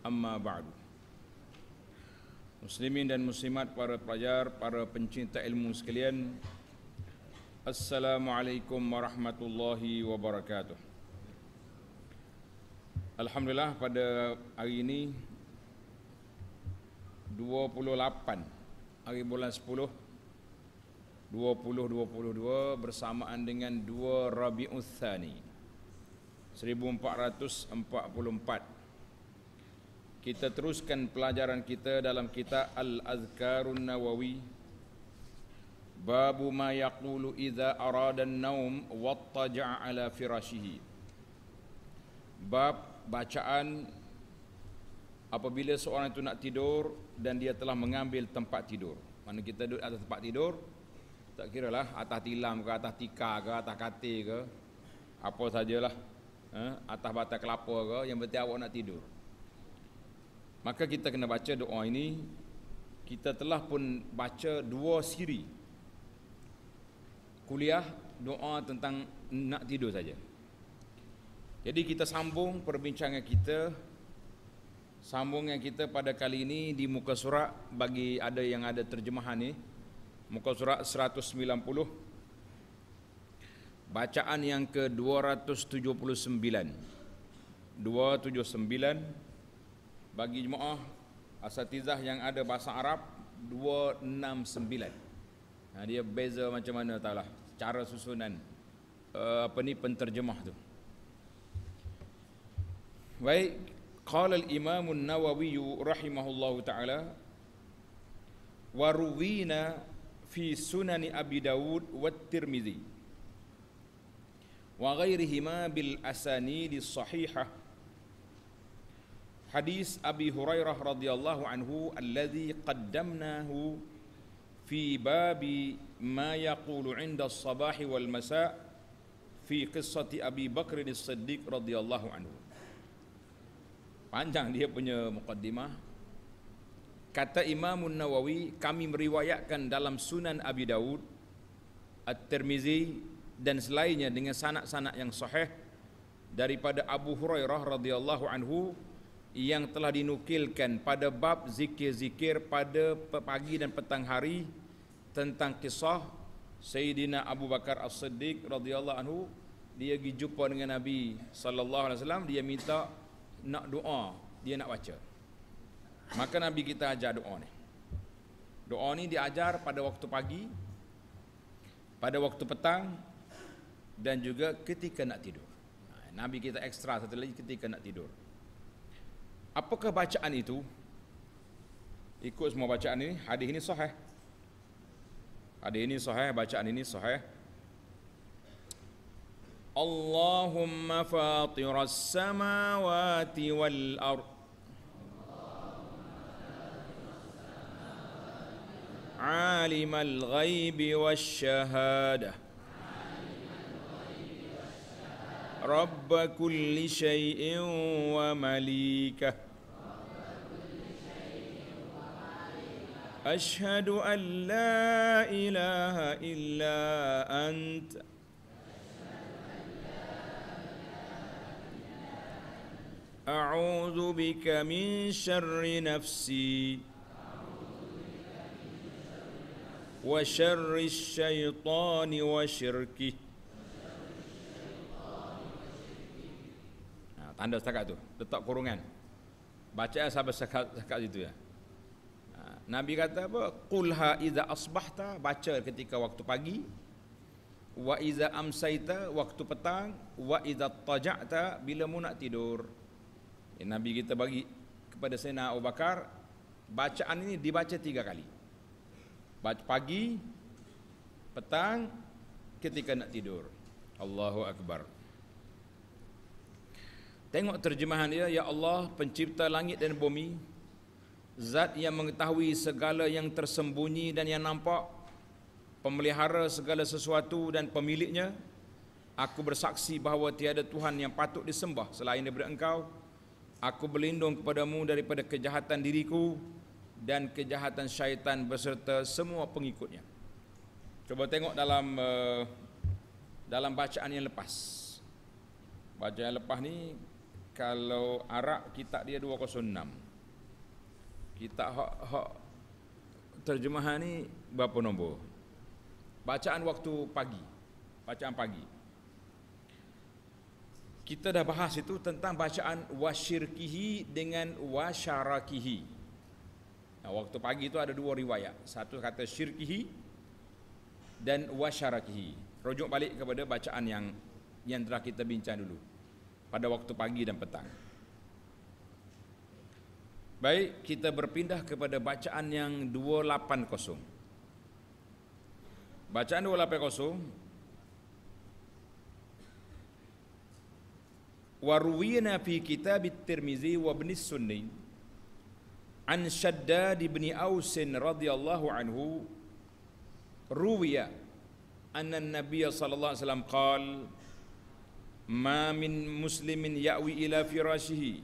amma ba'du Muslimin dan muslimat para pelajar, para pencinta ilmu sekalian Assalamualaikum warahmatullahi wabarakatuh Alhamdulillah pada hari ini 28 hari bulan 10 2022 bersamaan dengan 2 Rabiul Thani 1444 kita teruskan pelajaran kita dalam kitab Al-Azkarun Nawawi Babu ma yaqulu idza arada an-naum wattaja'a ala firashihi Bab bacaan apabila seorang itu nak tidur dan dia telah mengambil tempat tidur. Mana kita duduk atas tempat tidur, tak kira lah atas tilam ke atas tikar ke atas katil ke apa sajalah eh, atas batang kelapa ke yang penting awak nak tidur Maka kita kena baca doa ini Kita telah pun baca dua siri Kuliah doa tentang nak tidur saja Jadi kita sambung perbincangan kita Sambungan kita pada kali ini di muka surat Bagi ada yang ada terjemahan ini Muka surat 190 Bacaan yang ke 279 279 bagi jemaah asatizah yang ada bahasa Arab 269. Ha, dia beza macam mana tahulah cara susunan uh, apa ni penterjemah tu. Baik, qala al-Imam An-Nawawi rahimahullahu taala wa ruwina fi sunani Abi Dawud wa Tirmizi wa ma bil asanidis sahihah hadis Abi Hurairah radhiyallahu anhu alladhi qaddamnahu fi babi ma yaqulu 'inda as-sabah wal masa fi qissati Abi Bakr as-Siddiq radhiyallahu anhu panjang dia punya mukaddimah kata Imam Nawawi kami meriwayatkan dalam Sunan Abi Dawud, At-Tirmizi dan selainnya dengan sanak-sanak yang sahih daripada Abu Hurairah radhiyallahu anhu yang telah dinukilkan pada bab zikir-zikir pada pagi dan petang hari tentang kisah Sayyidina Abu Bakar As-Siddiq radhiyallahu anhu dia pergi jumpa dengan Nabi sallallahu alaihi wasallam dia minta nak doa dia nak baca maka Nabi kita ajar doa ni doa ni diajar pada waktu pagi pada waktu petang dan juga ketika nak tidur ha, Nabi kita ekstra satu lagi ketika nak tidur Apakah bacaan itu? Ikut semua bacaan ini, hadis ini sahih. Hadis ini sahih, bacaan ini sahih. Allahumma fatir as-samawati wal ar. Alim al-ghaib wa shahadah رب كل شيء ومليكه أشهد أن لا إله إلا أنت أعوذ بك من شر نفسي وشر الشيطان وشركه tanda setakat tu letak kurungan baca lah sampai setakat, setakat situ ya ha, Nabi kata apa qulha iza asbahta baca ketika waktu pagi wa iza amsaita waktu petang wa iza taja'ta bila mu nak tidur eh, Nabi kita bagi kepada Sayyidina Abu Bakar bacaan ini dibaca tiga kali baca pagi petang ketika nak tidur Allahu akbar Tengok terjemahan dia Ya Allah pencipta langit dan bumi Zat yang mengetahui segala yang tersembunyi dan yang nampak Pemelihara segala sesuatu dan pemiliknya Aku bersaksi bahawa tiada Tuhan yang patut disembah selain daripada engkau Aku berlindung kepadamu daripada kejahatan diriku Dan kejahatan syaitan beserta semua pengikutnya Cuba tengok dalam eh, dalam bacaan yang lepas Bacaan yang lepas ni kalau arak kita dia 206. Kitab hak hak terjemahan ni berapa nombor? Bacaan waktu pagi. Bacaan pagi. Kita dah bahas itu tentang bacaan wasyirkihi dengan washarakihi. Nah, waktu pagi itu ada dua riwayat. Satu kata syirkihi dan washarakihi. Rujuk balik kepada bacaan yang yang telah kita bincang dulu pada waktu pagi dan petang. Baik, kita berpindah kepada bacaan yang 280. Bacaan 280. Warwiyna fi kitab Tirmizi wa Ibn Sunni an Shaddad ibn Aus radhiyallahu anhu ruwiya anna an-nabiy sallallahu alaihi wasallam qala ma min muslimin ya'wi ila firashihi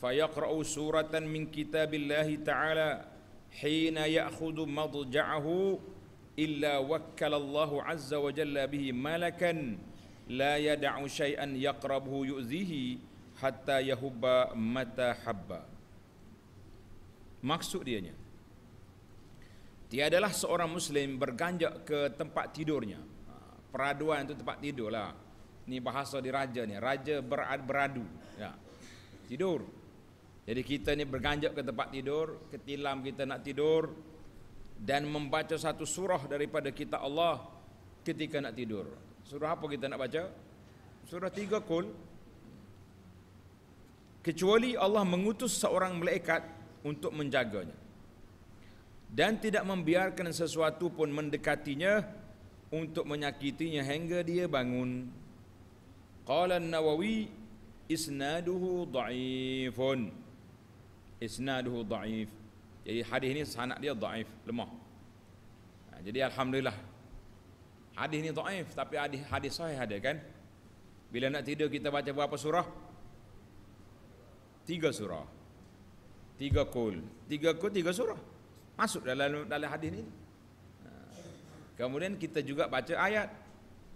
fayaqra'u suratan min kitabillahi ta'ala hina ya'khudhu madja'ahu illa wakkalallahu azza wa jalla bihi malakan la yad'u shay'an yaqrabuhu yu'zihi hatta yahubba mata habba maksud dianya tiadalah seorang muslim berganjak ke tempat tidurnya ha, peraduan itu tempat tidurlah ni bahasa di raja ni raja berad beradu ya tidur jadi kita ni berganjak ke tempat tidur ketilam kita nak tidur dan membaca satu surah daripada kita Allah ketika nak tidur surah apa kita nak baca surah tiga kul kecuali Allah mengutus seorang malaikat untuk menjaganya dan tidak membiarkan sesuatu pun mendekatinya untuk menyakitinya hingga dia bangun Qala An-Nawawi isnaduhu dha'ifun. Isnaduhu dha'if. Jadi hadis ini sanad dia dha'if, lemah. Ha, jadi alhamdulillah. Hadis ini dha'if tapi hadis hadis sahih ada kan? Bila nak tidur kita baca berapa surah? Tiga surah. Tiga kul. Tiga kul tiga surah. Masuk dalam dalam hadis ini. Ha. Kemudian kita juga baca ayat.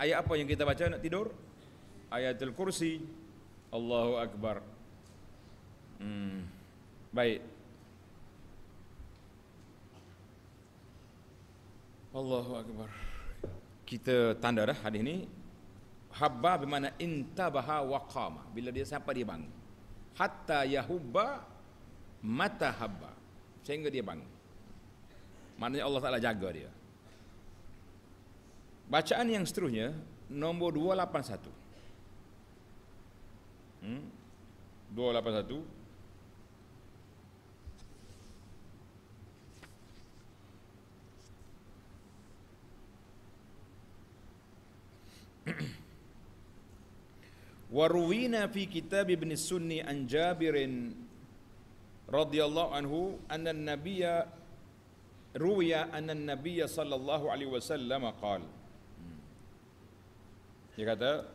Ayat apa yang kita baca nak tidur? ayatul kursi Allahu Akbar hmm. Baik Allahu Akbar Kita tanda dah hadis ni Habba bermakna intabaha waqama Bila dia sampai dia bangun Hatta yahubba mata habba Sehingga dia bangun Maknanya Allah Ta'ala jaga dia Bacaan yang seterusnya Nombor 281 hmm? 281 Waruwina fi kitab Ibn Sunni an Jabirin radhiyallahu anhu anna an-nabiyya ruwiya anna an-nabiyya sallallahu alaihi wasallam qala hmm. Dia kata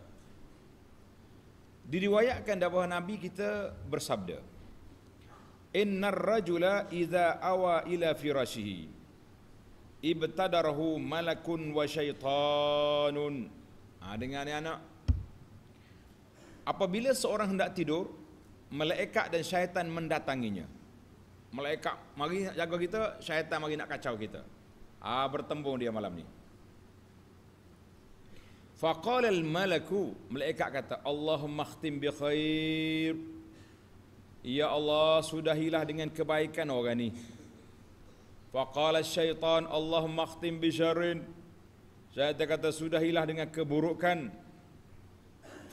Diriwayatkan daripada Nabi kita bersabda Innar rajula iza awa ila firashihi ibtadarahu malakun wa syaitanun Ha dengar ni anak Apabila seorang hendak tidur malaikat dan syaitan mendatanginya Malaikat mari jaga kita syaitan mari nak kacau kita Ha bertembung dia malam ni Faqala al-malaku Malaikat kata Allahumma khtim bi khair Ya Allah sudahilah dengan kebaikan orang ni Faqala syaitan Allahumma khtim bi syarin Syaitan kata sudahilah dengan keburukan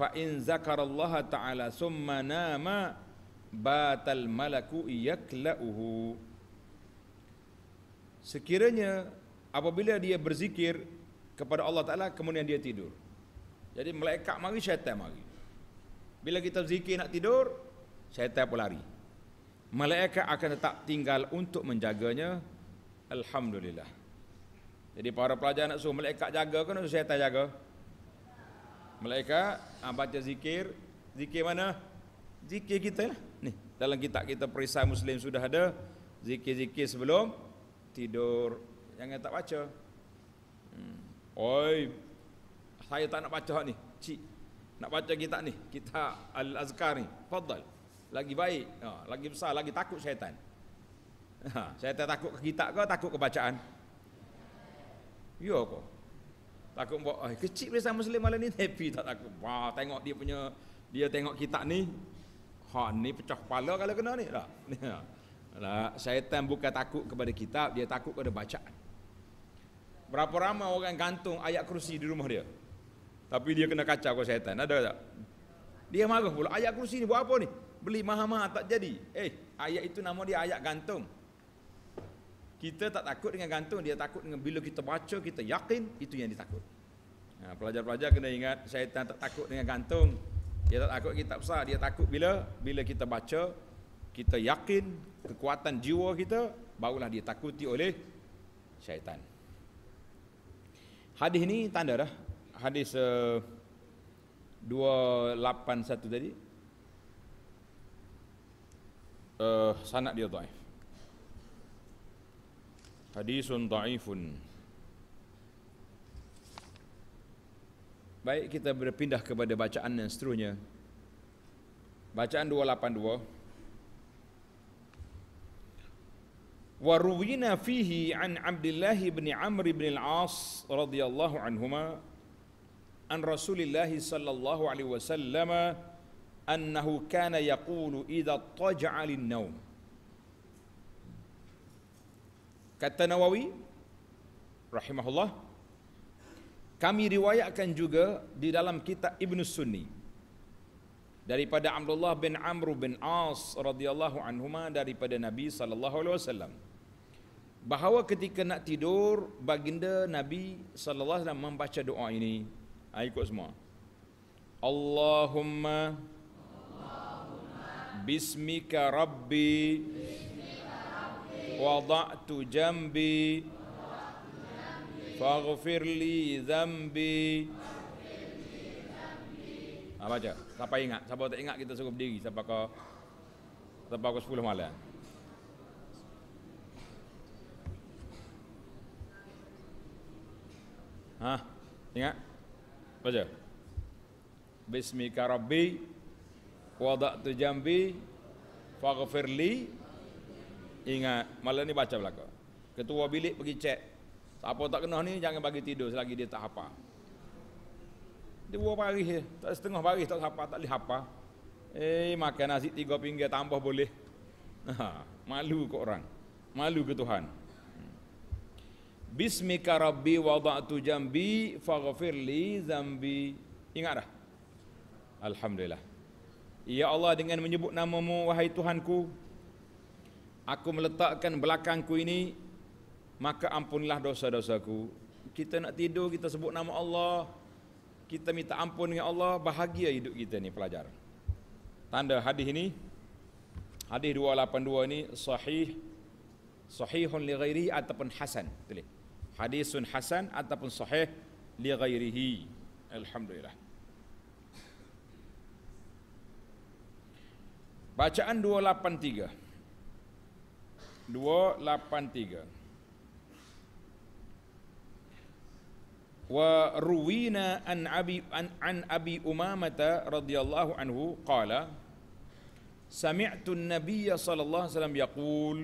Fa in zakarallaha ta'ala Summa nama Batal malaku yakla'uhu Sekiranya Apabila dia berzikir kepada Allah Ta'ala kemudian dia tidur jadi malaikat mari syaitan mari bila kita zikir nak tidur syaitan pun lari malaikat akan tetap tinggal untuk menjaganya Alhamdulillah jadi para pelajar nak suruh malaikat jaga ke nak syaitan jaga malaikat ha, baca zikir zikir mana zikir kita lah. ni dalam kitab kita perisai muslim sudah ada zikir-zikir sebelum tidur jangan tak baca Oi, saya tak nak baca ni. Cik, nak baca kita ni. kita Al-Azkar ni. Fadal. Lagi baik. Ha, lagi besar, lagi takut syaitan. Ha, syaitan takut ke kitab ke, takut ke bacaan? Ya kok. Takut buat, oh, kecil bila sama muslim malam ni, tapi tak takut. Wah, tengok dia punya, dia tengok kita ni. Ha, ni pecah kepala kalau kena ni. Tak? Ha. Nah, syaitan bukan takut kepada kitab, dia takut kepada bacaan. Berapa ramai orang gantung ayat kursi di rumah dia. Tapi dia kena kacau kau syaitan. Ada tak? Dia marah pula. Ayat kursi ni buat apa ni? Beli mahal-mahal tak jadi. Eh, ayat itu nama dia ayat gantung. Kita tak takut dengan gantung. Dia takut dengan bila kita baca, kita yakin. Itu yang ditakut. Nah, ha, pelajar-pelajar kena ingat syaitan tak takut dengan gantung. Dia tak takut kita besar. Dia takut bila bila kita baca, kita yakin kekuatan jiwa kita, barulah dia takuti oleh syaitan. Hadis ni tanda dah. Hadis uh, eh, 281 tadi. Uh, sanad dia daif. Hadisun daifun. Baik kita berpindah kepada bacaan yang seterusnya. Bacaan 282. 282. وروينا فيه عن عبد الله بن عمرو بن العاص رضي الله عنهما عن رسول الله صلى الله عليه وسلم أنه كان يقول إذا اضطجع للنوم كتى نووي رحمه الله كم رواية كان juga di dalam kitab Ibn Sunni daripada Abdullah bin Amr bin As radhiyallahu anhuma daripada Nabi sallallahu alaihi wasallam bahawa ketika nak tidur baginda Nabi sallallahu alaihi wasallam membaca doa ini. Ha, ikut semua. Allahumma bismika rabbi wada'tu jambi faghfir li dhanbi Ha, baca. Siapa ingat? Siapa tak ingat kita suruh berdiri. Siapa kau? Siapa kau sepuluh malam? Ha, ingat? Baca. Bismika Rabbi wada'tu jambi faghfirli. Ingat, malam ni baca belaka. Ketua bilik pergi cek. Siapa tak kena ni jangan bagi tidur selagi dia tak apa. Dua hari je, tak setengah hari tak hafal, tak boleh hafal. Eh, makan nasi tiga pinggir tambah boleh. Ha, malu ke orang? Malu ke Tuhan? Bismika Rabbi wada'tu jambi Faghfirli li zambi. Ingat dah? Alhamdulillah. Ya Allah dengan menyebut namamu wahai Tuhanku aku meletakkan belakangku ini maka ampunlah dosa-dosaku. Kita nak tidur kita sebut nama Allah. Kita minta ampun dengan Allah, bahagia hidup kita ni pelajar. Tanda hadis ini hadis 282 ini sahih sahihun li ghairi ataupun hasan. Tulis hadisun hasan ataupun sahih li ghairihi alhamdulillah bacaan 283 283 wa ruwina an abi an, an abi umamata radhiyallahu anhu qala sami'tu an-nabiyya sallallahu alaihi wasallam yaqul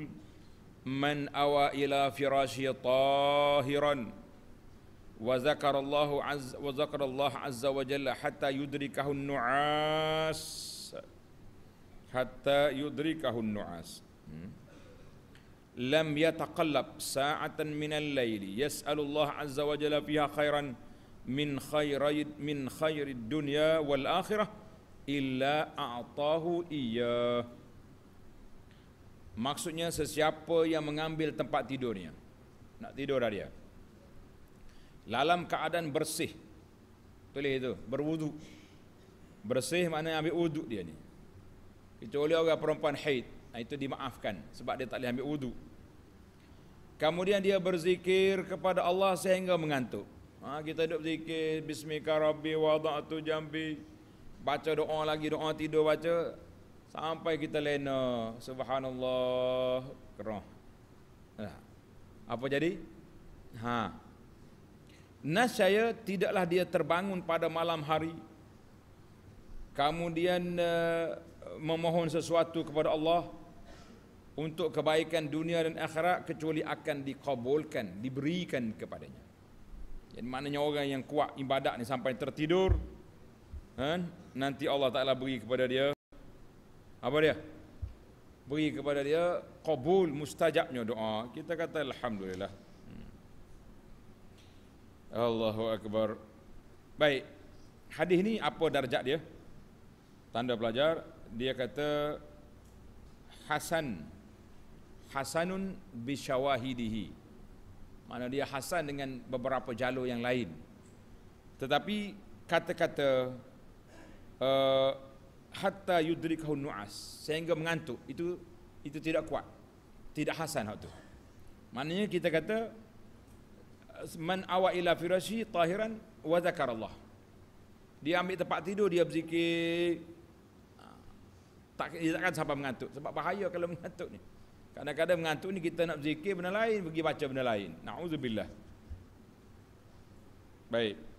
من أوى إلى فراشه طاهرا وذكر الله عز وذكر الله عز وجل حتى يدركه النعاس حتى يدركه النعاس لم يتقلب ساعة من الليل يسأل الله عز وجل فيها خيرا من خير من خير الدنيا والآخرة إلا أعطاه إياه Maksudnya sesiapa yang mengambil tempat tidurnya. Nak tidur dah dia. Dalam keadaan bersih. Tulis itu, berwuduk. Bersih maknanya ambil wuduk dia ni. Kecuali orang perempuan haid, nah itu dimaafkan sebab dia tak boleh ambil wuduk. Kemudian dia berzikir kepada Allah sehingga mengantuk. Ha, kita duduk berzikir, Bismillahirrahmanirrahim, wada'atu jambi. Baca doa lagi, doa tidur baca, sampai kita lena subhanallah kerah apa jadi ha nas saya tidaklah dia terbangun pada malam hari kemudian uh, memohon sesuatu kepada Allah untuk kebaikan dunia dan akhirat kecuali akan dikabulkan diberikan kepadanya jadi maknanya orang yang kuat ibadat ni sampai tertidur kan nanti Allah Taala beri kepada dia apa dia beri kepada dia kabul mustajabnya doa kita kata alhamdulillah hmm. Allahu akbar baik hadis ni apa darjat dia tanda pelajar dia kata hasan hasanun bisyawahidihi mana dia hasan dengan beberapa jalur yang lain tetapi kata-kata uh, hatta yudrikahu nuas sehingga mengantuk itu itu tidak kuat tidak hasan waktu maknanya kita kata man awa ila firasyi tahiran wa zakarallah dia ambil tempat tidur dia berzikir ha. tak dia takkan sampai mengantuk sebab bahaya kalau mengantuk ni kadang-kadang mengantuk ni kita nak berzikir benda lain pergi baca benda lain nauzubillah baik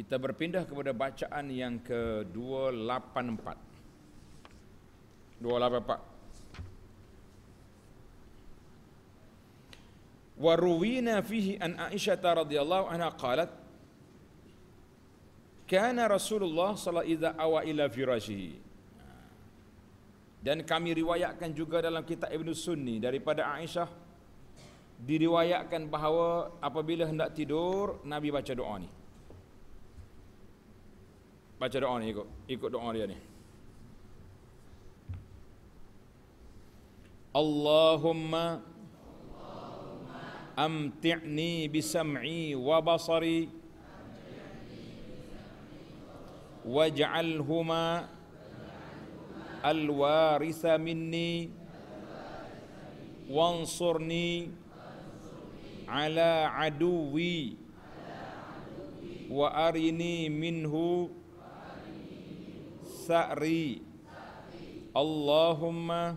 kita berpindah kepada bacaan yang ke-284. 284. Wa ruwina fihi an Aisyah radhiyallahu anha qalat kana Rasulullah sallallahu alaihi wasallam awa ila firasyihi. Dan kami riwayatkan juga dalam kitab Ibn Sunni daripada Aisyah diriwayatkan bahawa apabila hendak tidur Nabi baca doa ni baca doa ni ikut ikut doa dia ni Allahumma amti'ni bisam'i wa basari waj'alhuma alwaritha minni wansurni ala aduwi wa arini minhu sa'ri Allahumma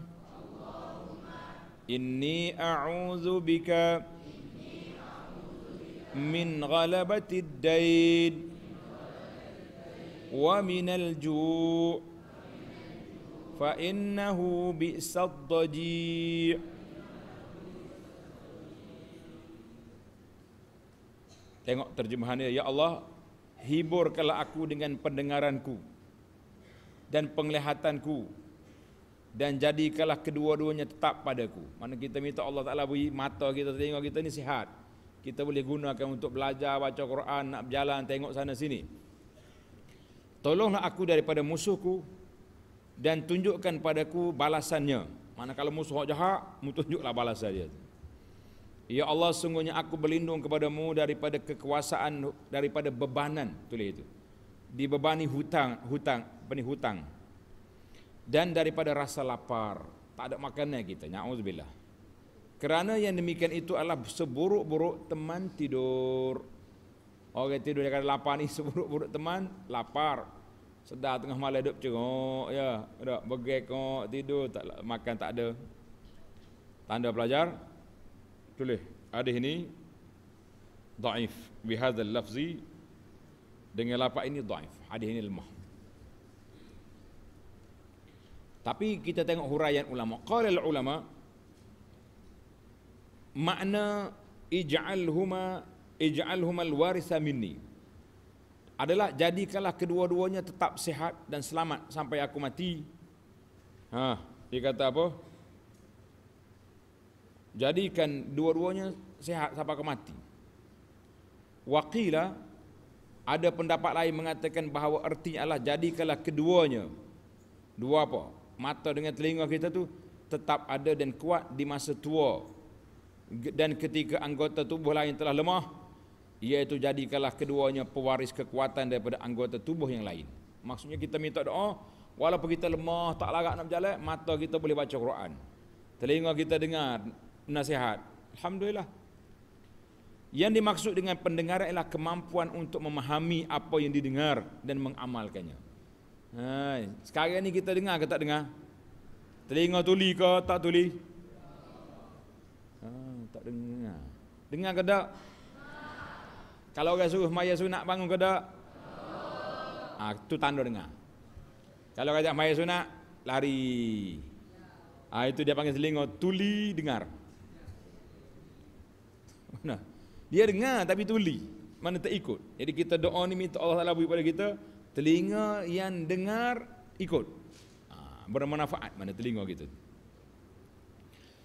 inni a'udzu bika min ghalabati ad-dain wa min al-ju' fa innahu bi'sa daji Tengok terjemahannya ya Allah hiburkanlah aku dengan pendengaranku dan penglihatanku dan jadikanlah kedua-duanya tetap padaku. Mana kita minta Allah Taala beri mata kita tengok kita ni sihat. Kita boleh gunakan untuk belajar baca Quran, nak berjalan tengok sana sini. Tolonglah aku daripada musuhku dan tunjukkan padaku balasannya. Mana kalau musuh hak jahat, tunjuklah balasan dia. Ya Allah, sungguhnya aku berlindung kepadamu daripada kekuasaan, daripada bebanan. Tulis itu dibebani hutang hutang apa hutang dan daripada rasa lapar tak ada makanan kita naudzubillah kerana yang demikian itu adalah seburuk-buruk teman tidur orang tidur dekat lapar ni seburuk-buruk teman lapar sedar tengah malam duduk cengok ya ada bergekok tidur tak makan tak ada tanda pelajar tulis ada ini daif bihadzal lafzi dengan lapak ini daif hadis ini lemah tapi kita tengok huraian ulama qala al ulama makna ijal huma warisa minni adalah jadikanlah kedua-duanya tetap sehat dan selamat sampai aku mati ha dia kata apa jadikan dua-duanya sehat sampai aku mati waqila ada pendapat lain mengatakan bahawa ertinya Allah jadikanlah keduanya. Dua apa? Mata dengan telinga kita tu tetap ada dan kuat di masa tua. Dan ketika anggota tubuh lain telah lemah, iaitu jadikanlah keduanya pewaris kekuatan daripada anggota tubuh yang lain. Maksudnya kita minta doa, walaupun kita lemah, tak larat nak berjalan, mata kita boleh baca Quran. Telinga kita dengar nasihat. Alhamdulillah. Yang dimaksud dengan pendengaran ialah kemampuan untuk memahami apa yang didengar dan mengamalkannya. Hai, sekarang ni kita dengar ke tak dengar? Telinga tuli ke tak tuli? Ha, tak dengar. Dengar ke tak? Kalau orang suruh maya suruh nak bangun ke tak? Ha, itu tanda dengar. Kalau kajak maya suruh nak, lari. Ha, itu dia panggil telinga tuli dengar. Mana? Dia dengar tapi tuli. Mana tak ikut. Jadi kita doa ni minta Allah Ta'ala beri pada kita. Telinga yang dengar ikut. Ha, bermanfaat mana telinga kita.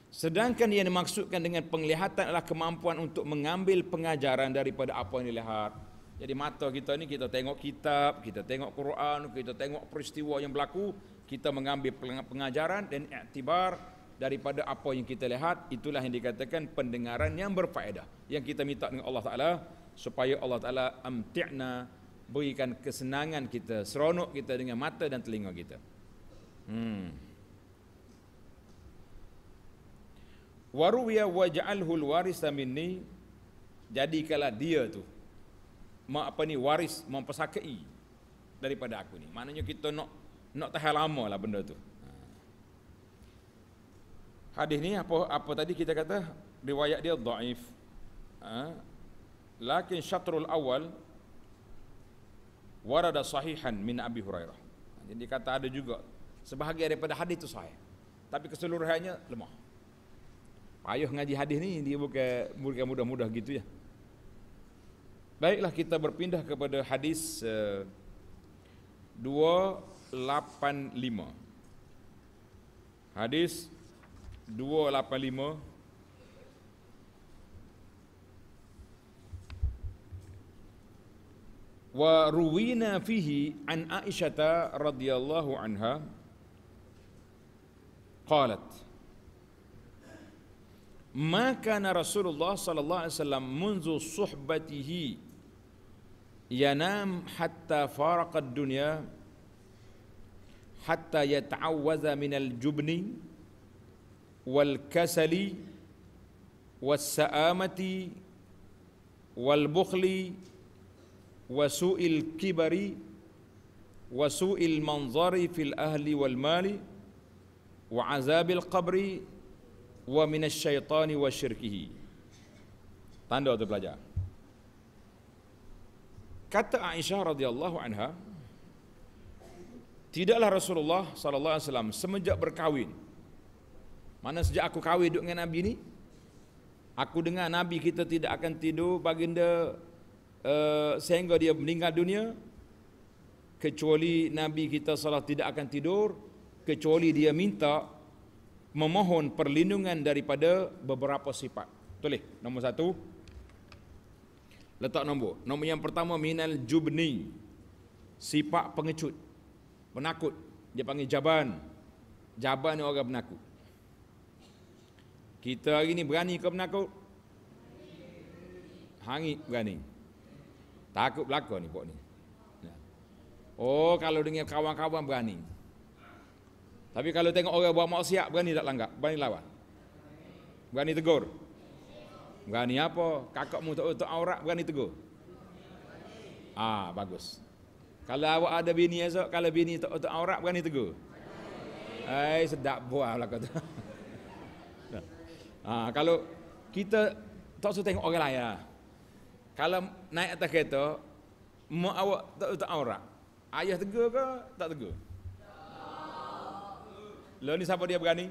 Sedangkan yang dimaksudkan dengan penglihatan adalah kemampuan untuk mengambil pengajaran daripada apa yang dilihat. Jadi mata kita ni kita tengok kitab, kita tengok Quran, kita tengok peristiwa yang berlaku. Kita mengambil pengajaran dan iktibar daripada apa yang kita lihat itulah yang dikatakan pendengaran yang berfaedah yang kita minta dengan Allah Taala supaya Allah Taala amti'na berikan kesenangan kita seronok kita dengan mata dan telinga kita hmm waruya waj'alhu alwarisa minni jadikanlah dia tu mak apa ni waris mempersakai daripada aku ni maknanya kita nak nak tahan lama lah benda tu hadis ni apa apa tadi kita kata riwayat dia dhaif ha? lakin syatrul awal warada sahihan min abi hurairah jadi kata ada juga sebahagian daripada hadis itu sahih tapi keseluruhannya lemah payah ngaji hadis ni dia bukan bukan mudah-mudah gitu ya baiklah kita berpindah kepada hadis uh, eh, 285 hadis 285 Dua lapan lima wa ruwina fihi an Aisyah radhiyallahu anha qalat ما كان رسول الله صلى الله عليه وسلم منذ صحبته ينام حتى فارق الدنيا حتى يتعوذ من الجبن والكسل والسآمة والبخل وسوء الكبر وسوء المنظر في الأهل والمال وعذاب القبر ومن الشيطان وشركه Tanda untuk belajar. Kata Aisyah radhiyallahu anha, tidaklah Rasulullah sallallahu alaihi wasallam semenjak berkahwin Mana sejak aku kahwin dengan Nabi ni Aku dengar Nabi kita tidak akan tidur baginda uh, Sehingga dia meninggal dunia Kecuali Nabi kita salah tidak akan tidur Kecuali dia minta Memohon perlindungan daripada beberapa sifat Tulis nombor satu Letak nombor Nombor yang pertama Minal Jubni Sifat pengecut Penakut Dia panggil Jaban Jaban ni orang penakut kita hari ni berani ke menakut? Hangi berani. Takut belaka ni pok ni. Ya. Oh kalau dengan kawan-kawan berani. Tapi kalau tengok orang buat maksiat berani tak langgar? Berani lawan? Berani tegur? Berani apa? Kakakmu tak tutup aurat berani tegur? Ah bagus. Kalau awak ada bini esok, kalau bini tak tutup aurat berani tegur? Hai sedap buah lah tu. Ha, kalau kita tak suka tengok orang lain. Kalau naik atas kereta, mak awak tak tak aurat. Ayah tegur ke tak tegur? Lo lah, ni siapa dia berani?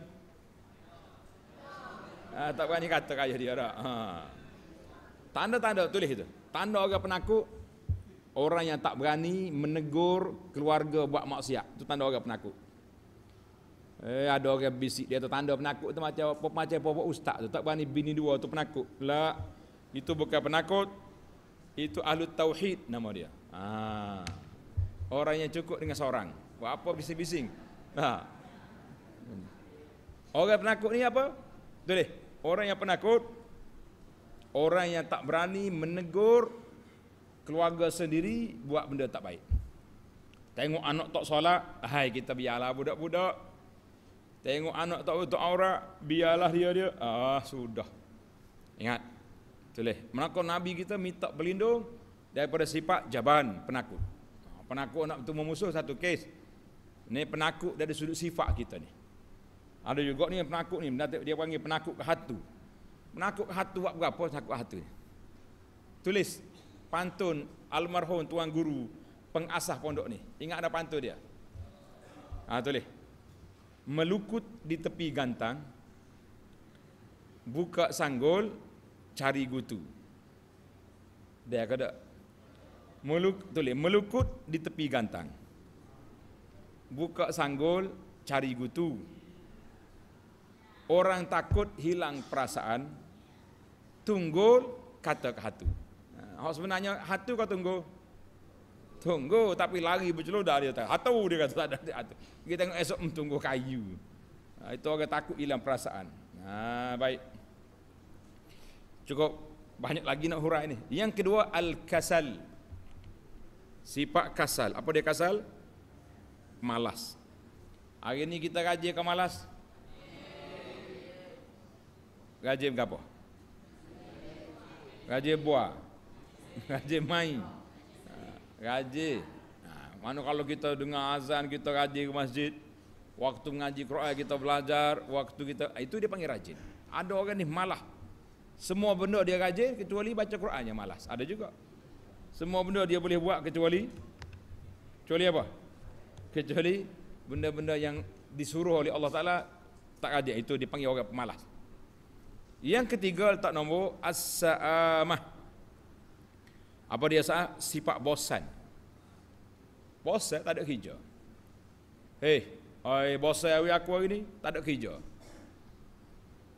Ha, tak berani kata kaya ayah dia tak? Ha. Tanda-tanda tulis itu. Tanda orang penakut, orang yang tak berani menegur keluarga buat maksiat. Itu tanda orang penakut. Eh ada orang bisik dia tanda penakut tu macam apa macam apa ustaz tu tak berani bini dua tu penakut. La itu bukan penakut. Itu ahli tauhid nama dia. Ha. Orang yang cukup dengan seorang. Buat apa bising-bising? Ha. Orang penakut ni apa? Tu deh. Orang yang penakut orang yang tak berani menegur keluarga sendiri buat benda tak baik. Tengok anak tak solat, hai kita biarlah budak-budak Tengok anak tak tutup aurat, biarlah dia dia. Ah sudah. Ingat. Tulis. Menakut Nabi kita minta pelindung daripada sifat jaban penakut. Ah, penakut nak bertemu musuh satu kes. Ini penakut dari sudut sifat kita ni. Ada juga ni penakut ni, dia panggil penakut hatu. Penakut hatu buat berapa penakut hatu Tulis pantun almarhum tuan guru pengasah pondok ni. Ingat ada pantun dia? Ah ha, tulis melukut di tepi gantang, buka sanggol, cari gutu. Dia kata, meluk, tulis, melukut di tepi gantang, buka sanggol, cari gutu. Orang takut hilang perasaan, tunggul, kata hatu. Nah, ha, sebenarnya hatu kata tunggu, tunggu tapi lari dah dia tahu. Atau dia kata tak ada atau. Kita tengok esok tunggu kayu. Ha, itu agak takut hilang perasaan. Nah, ha, baik. Cukup banyak lagi nak hurai ni. Yang kedua al-kasal. Sifat kasal. Apa dia kasal? Malas. Hari ni kita rajin ke malas? Rajin ke apa? Rajin buah. Rajin main rajin. Nah, mana kalau kita dengar azan kita rajin ke masjid, waktu ngaji Quran kita belajar, waktu kita ah, itu dia panggil rajin. Ada orang ni malah. Semua benda dia rajin kecuali baca Qurannya malas. Ada juga. Semua benda dia boleh buat kecuali kecuali apa? Kecuali benda-benda yang disuruh oleh Allah Taala tak rajin itu dipanggil orang pemalas. Yang ketiga tak nombor as-saamah. Apa dia sah? Sifat bosan. Bosan tak ada kerja. Hei, oi bosan awi aku hari ni tak ada kerja.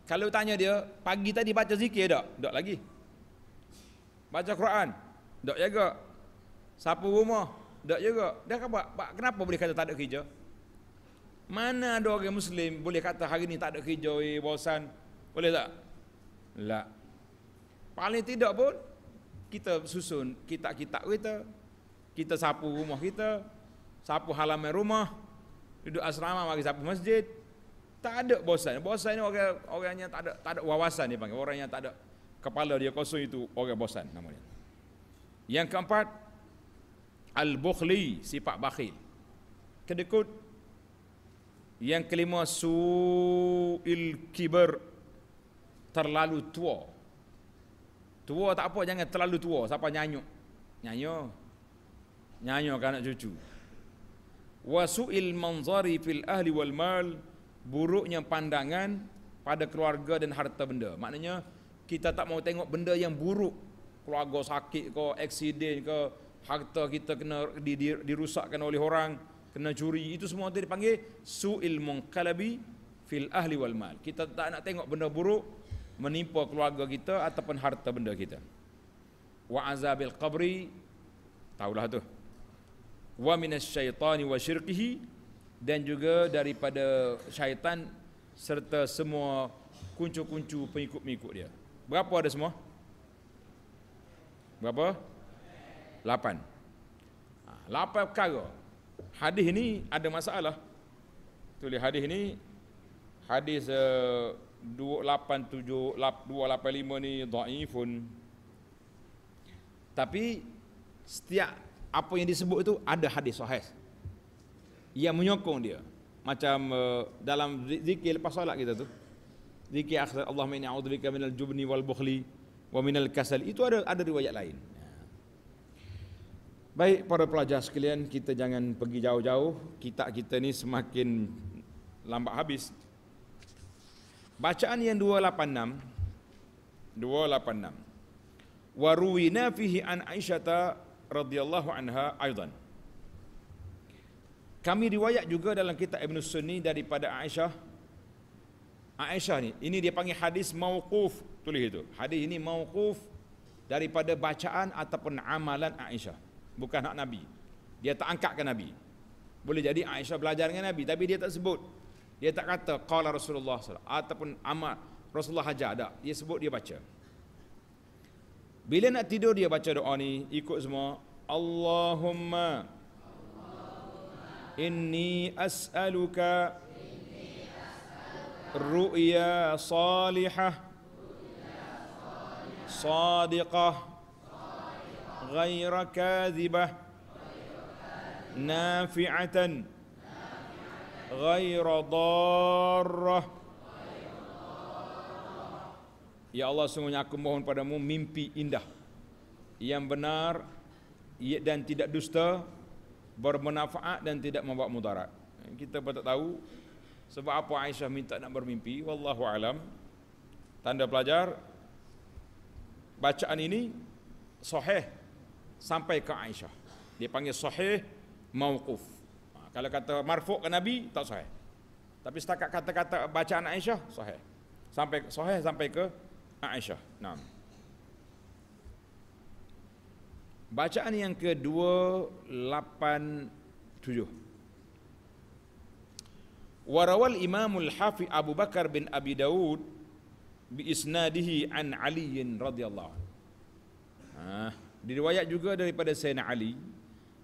Kalau tanya dia, pagi tadi baca zikir tak? Tak lagi. Baca Quran? Tak juga. Sapu rumah? Tak juga. Dia kata, Pak, kenapa boleh kata tak ada kerja? Mana ada orang Muslim boleh kata hari ni tak ada kerja, eh, bosan? Boleh tak? Tak. Lah. Paling tidak pun, kita susun kitab-kitab kita, kita sapu rumah kita, sapu halaman rumah, duduk asrama bagi sapu masjid. Tak ada bosan. Bosan ni orang orangnya tak ada tak ada wawasan dia panggil. Orang yang tak ada kepala dia kosong itu orang bosan namanya. Yang keempat al-bukhli sifat bakhil. Kedekut. Yang kelima su'il kibar terlalu tua Tua tak apa jangan terlalu tua siapa nyanyuk. Nyanyo. Nyanyo ke anak cucu. Wasu'il manzari fil ahli wal mal buruknya pandangan pada keluarga dan harta benda. Maknanya kita tak mau tengok benda yang buruk. Keluarga sakit ke, accident ke, harta kita kena dirusakkan oleh orang, kena curi. Itu semua dia dipanggil su'il munqalabi fil ahli wal mal. Kita tak nak tengok benda buruk menimpa keluarga kita ataupun harta benda kita. Wa azabil qabri taulah tu. Wa minas syaitani wa syirkihi dan juga daripada syaitan serta semua kuncu-kuncu pengikut-pengikut dia. Berapa ada semua? Berapa? Lapan. Ha, lapan perkara. Hadis ni ada masalah. Tulis hadis ni hadis uh, 287 285ni dhaifun tapi setiap apa yang disebut itu ada hadis sahih yang menyokong dia macam uh, dalam zikir lepas solat kita tu zikir akhir Allahumma inni a'udzubika minal jubni wal bukhli wa minal kasal itu ada ada riwayat lain Baik para pelajar sekalian kita jangan pergi jauh-jauh kitab kita ni semakin lambat habis Bacaan yang 286 286 Waruwina fihi an Aisyata radhiyallahu anha aidan Kami riwayat juga dalam kitab Ibn Sunni daripada Aisyah Aisyah ni ini dia panggil hadis mauquf tulis itu hadis ini mauquf daripada bacaan ataupun amalan Aisyah bukan hak Nabi dia tak angkatkan Nabi boleh jadi Aisyah belajar dengan Nabi tapi dia tak sebut dia tak kata qala Rasulullah SAW ataupun amat Rasulullah hajar tak. Dia sebut dia baca. Bila nak tidur dia baca doa ni ikut semua Allahumma inni as'aluka ru'ya salihah sadiqah ghaira kadhibah nafi'atan ghaira darrah Ya Allah sungguhnya aku mohon padamu mimpi indah yang benar ya, dan tidak dusta bermanfaat dan tidak membawa mudarat. Kita patut tahu sebab apa Aisyah minta nak bermimpi wallahu alam. Tanda pelajar bacaan ini sahih sampai ke Aisyah. Dia panggil sahih mauquf. Kalau kata marfuk ke Nabi, tak sahih. Tapi setakat kata-kata bacaan Aisyah, sahih. Sampai sahih sampai ke Aisyah. Naam. Bacaan yang ke-287. Warawal Imam Imamul hafi Abu Bakar bin Abi Daud bi isnadihi an Ali radhiyallahu. Ha, diriwayat juga daripada Sayyidina Ali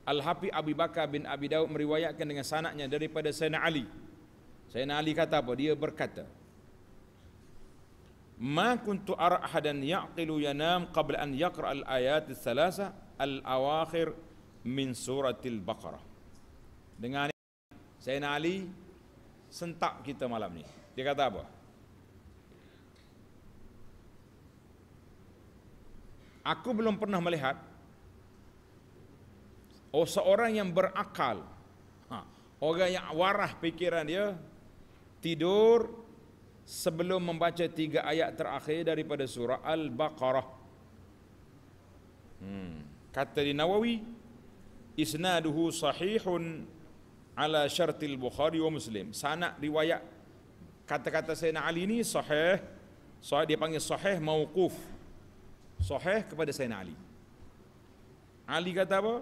Al-Hafi Abu Bakar bin Abi Daud meriwayatkan dengan sanaknya daripada Sayyidina Ali. Sayyidina Ali kata apa? Dia berkata, Ma kuntu ara ahadan ya'qilu yanam qabla an yaqra al-ayat al-thalasa al-awakhir min suratil baqarah. Dengan ini, Sayyidina Ali sentak kita malam ni. Dia kata apa? Aku belum pernah melihat Oh seorang yang berakal. Ha, orang yang warah pikiran dia tidur sebelum membaca tiga ayat terakhir daripada surah Al-Baqarah. Hmm. Kata di Nawawi, isnaduhu sahihun ala syartil Bukhari wa Muslim. Sana riwayat kata-kata Sayyidina Ali ini sahih, sahih dia panggil sahih mauquf. Sahih kepada Sayyidina Ali. Ali kata apa?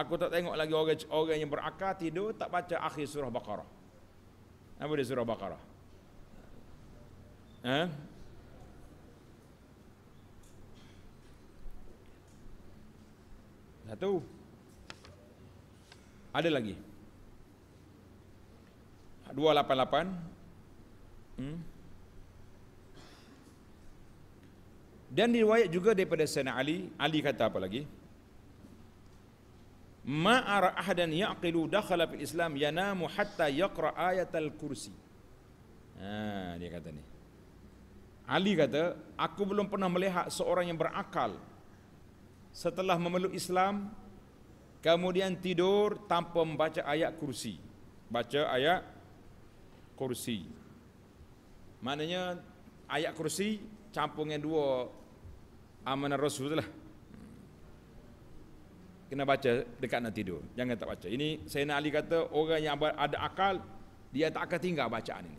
Aku tak tengok lagi orang orang yang berakal tidur tak baca akhir surah Baqarah. Apa dia surah Baqarah? Ha? Eh? Satu. Ada lagi. 288. Hmm. Dan diriwayat juga daripada Sayyidina Ali. Ali kata apa lagi? Ali kata apa lagi? ma ara ahadan yaqilu dakhala fil islam yanamu hatta yaqra ayatal kursi ha dia kata ni Ali kata aku belum pernah melihat seorang yang berakal setelah memeluk Islam kemudian tidur tanpa membaca ayat kursi baca ayat kursi maknanya ayat kursi campur dengan dua amanah rasul kena baca dekat nak tidur. Jangan tak baca. Ini Sayyidina Ali kata orang yang ada akal dia tak akan tinggal bacaan ini.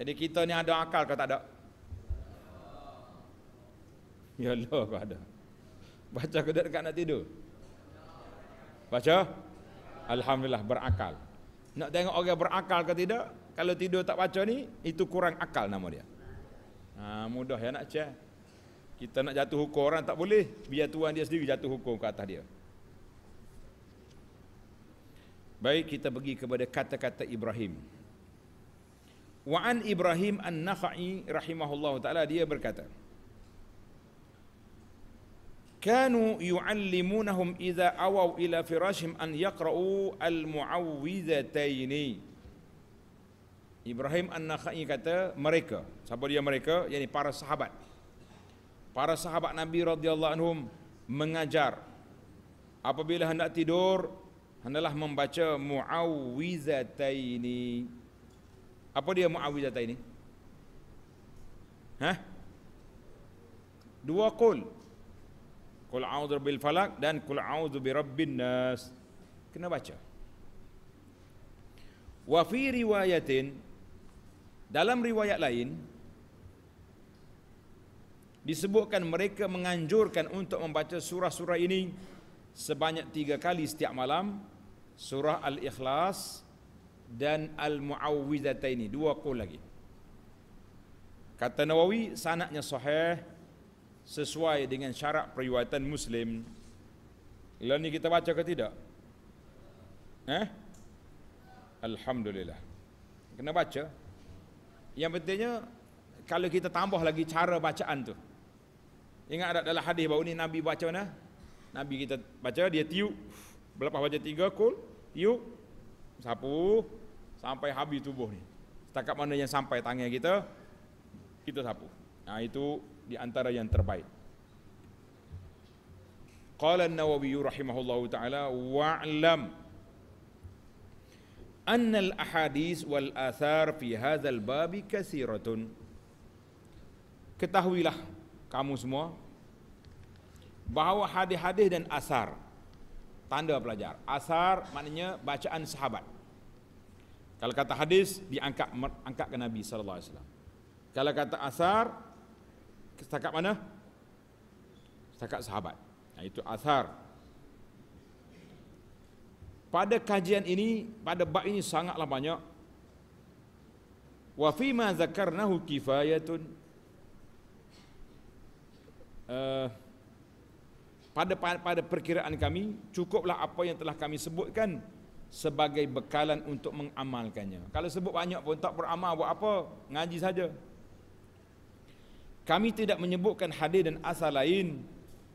Jadi kita ni ada akal ke tak ada? Ya Allah kau ada. Baca ke dekat nak tidur? Baca? Alhamdulillah berakal. Nak tengok orang berakal ke tidak? Kalau tidur tak baca ni, itu kurang akal nama dia. Ha, mudah ya nak cek. Kita nak jatuh hukum orang tak boleh. Biar tuan dia sendiri jatuh hukum ke atas dia. Baik kita pergi kepada kata-kata Ibrahim. Wa an Ibrahim An-Nakhai rahimahullahu taala dia berkata. Kanu yu'allimunahum idza awaw ila firashim an yaqra'u al-mu'awwidhataini. Ibrahim An-Nakhai kata mereka, siapa dia mereka? Yani para sahabat. Para sahabat Nabi radhiyallahu anhum mengajar apabila hendak tidur hendaklah membaca muawwizataini. Apa dia muawwizataini? Hah? Dua qul. Qul a'udzu birabbil falaq dan qul a'udzu birabbin nas. Kena baca. Wa fi riwayatin dalam riwayat lain disebutkan mereka menganjurkan untuk membaca surah-surah ini sebanyak tiga kali setiap malam surah Al-Ikhlas dan Al-Mu'awwidhataini dua qul lagi kata Nawawi sanaknya sahih sesuai dengan syarak periwayatan Muslim lalu ni kita baca ke tidak eh Alhamdulillah kena baca yang pentingnya kalau kita tambah lagi cara bacaan tu ingat ada dalam hadis baru ni Nabi baca mana Nabi kita baca dia tiup Lepas baca tiga kul Tiup Sapu Sampai habis tubuh ni Setakat mana yang sampai tangan kita Kita sapu Nah itu di antara yang terbaik Qala an-Nawawi rahimahullahu taala wa'lam anna al-ahadith wal athar fi hadzal bab katsiratun Ketahuilah kamu semua bahawa hadis-hadis dan asar tanda pelajar asar maknanya bacaan sahabat kalau kata hadis diangkat angkat ke nabi sallallahu alaihi wasallam kalau kata asar setakat mana setakat sahabat nah, itu asar pada kajian ini pada bab ini sangatlah banyak wa fi ma zakarnahu kifayatun eh, pada pada perkiraan kami cukuplah apa yang telah kami sebutkan sebagai bekalan untuk mengamalkannya. Kalau sebut banyak pun tak beramal buat apa? Ngaji saja. Kami tidak menyebutkan hadis dan asal lain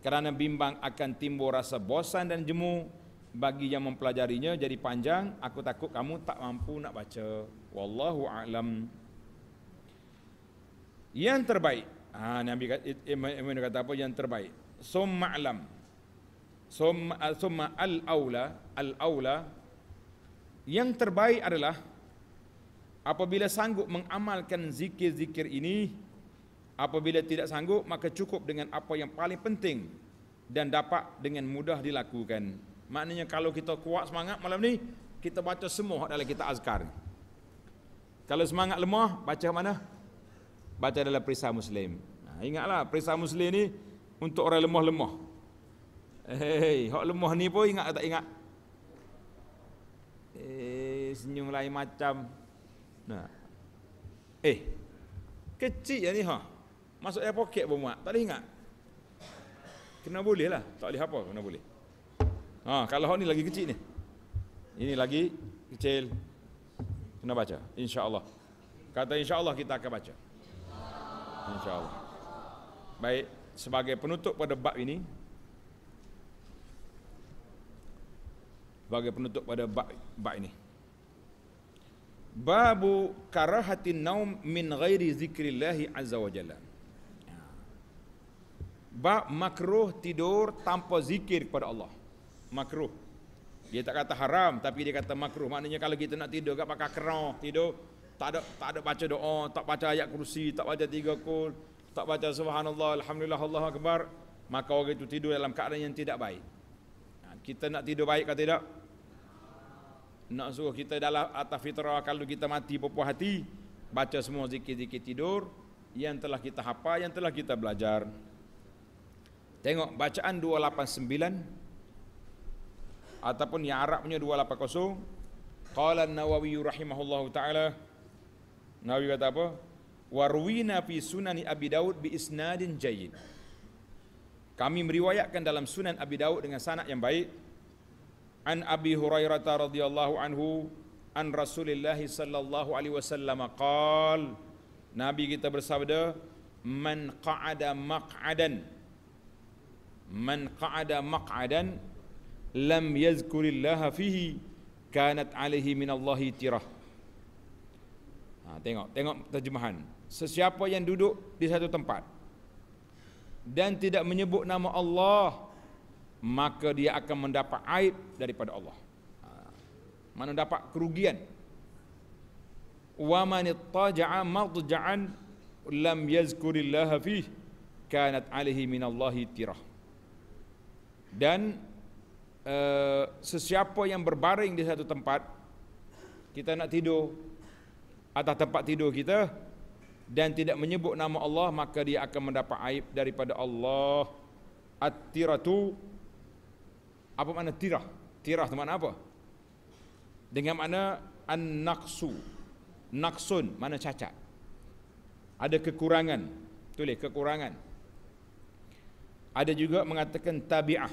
kerana bimbang akan timbul rasa bosan dan jemu bagi yang mempelajarinya jadi panjang aku takut kamu tak mampu nak baca wallahu alam yang terbaik ha, Nabi kata, kata apa yang terbaik summa alam summa summa al aula al aula yang terbaik adalah apabila sanggup mengamalkan zikir-zikir ini apabila tidak sanggup maka cukup dengan apa yang paling penting dan dapat dengan mudah dilakukan maknanya kalau kita kuat semangat malam ni kita baca semua hak dalam kita azkar kalau semangat lemah baca mana baca dalam perisai muslim ha, ingatlah perisai muslim ni untuk orang lemah-lemah Hei, hok lemah ni pun ingat tak ingat? Eh, senyum lain macam. Nah. Eh. Kecil ya ni hok. Ha? Masuk air poket pun muat. Tak boleh ingat. Kena boleh lah. Tak boleh apa, kena boleh. Ha, kalau hok ni lagi kecil ni. Ini lagi kecil. Kena baca, insya-Allah. Kata insya-Allah kita akan baca. Insya-Allah. Baik, sebagai penutup pada bab ini, bagi penutup pada bab bab ini babu karahati naum min ghairi zikrillah azza wa jalla bab makruh tidur tanpa zikir kepada Allah makruh dia tak kata haram tapi dia kata makruh maknanya kalau kita nak tidur tak pakai kerah tidur tak ada tak ada baca doa tak baca ayat kursi tak baca tiga kul tak baca subhanallah alhamdulillah Allah akbar maka orang itu tidur dalam keadaan yang tidak baik kita nak tidur baik ke tidak nak suruh kita dalam atas fitrah kalau kita mati berpuas hati baca semua zikir-zikir tidur yang telah kita hafal yang telah kita belajar tengok bacaan 289 ataupun yang Arab punya 280 qala an-nawawi rahimahullahu taala Nabi kata apa warwina fi sunani abi daud bi isnadin jayyid kami meriwayatkan dalam sunan Abi Dawud dengan sanad yang baik an Abi Hurairah radhiyallahu anhu an Rasulullah sallallahu alaihi wasallam qaal Nabi kita bersabda man qa'ada maq'adan man qa'ada maq'adan lam yazkurillah fihi kanat alaihi min Allahi tirah ha, tengok tengok terjemahan sesiapa yang duduk di satu tempat dan tidak menyebut nama Allah maka dia akan mendapat aib daripada Allah ha. mana dapat kerugian wa man ittaja'a madja'an lam yazkurillah fi kanat alaihi min Allah tirah dan uh, sesiapa yang berbaring di satu tempat kita nak tidur atas tempat tidur kita dan tidak menyebut nama Allah maka dia akan mendapat aib daripada Allah at tu apa makna tirah tirah tu makna apa dengan makna an-naqsu naqsun makna cacat ada kekurangan tulis kekurangan ada juga mengatakan tabi'ah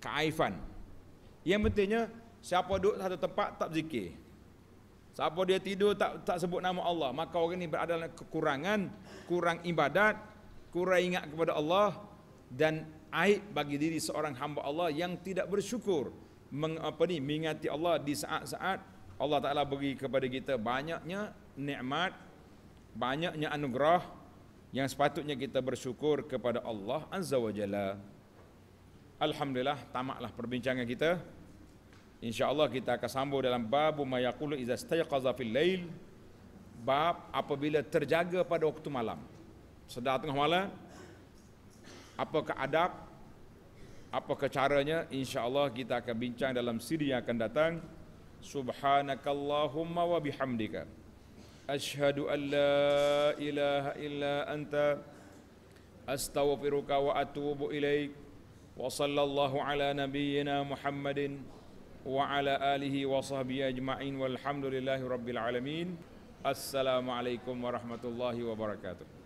kaifan yang pentingnya siapa duduk satu tempat tak berzikir Siapa dia tidur tak tak sebut nama Allah, maka orang ini berada dalam kekurangan, kurang ibadat, kurang ingat kepada Allah dan aib bagi diri seorang hamba Allah yang tidak bersyukur mengapa ni mengingati Allah di saat-saat Allah Taala beri kepada kita banyaknya nikmat, banyaknya anugerah yang sepatutnya kita bersyukur kepada Allah Azza wa Jalla. Alhamdulillah tamatlah perbincangan kita insyaallah kita akan sambung dalam bab ma iza istayqaza fil lail bab apabila terjaga pada waktu malam sedar tengah malam apakah adab apakah caranya insyaallah kita akan bincang dalam siri yang akan datang subhanakallahumma wa bihamdika ashhadu an la ilaha illa anta astaghfiruka wa atubu ilaik wa sallallahu ala nabiyyina muhammadin wa ala alihi wa sahbihi ajma'in walhamdulillahi rabbil alamin assalamualaikum warahmatullahi wabarakatuh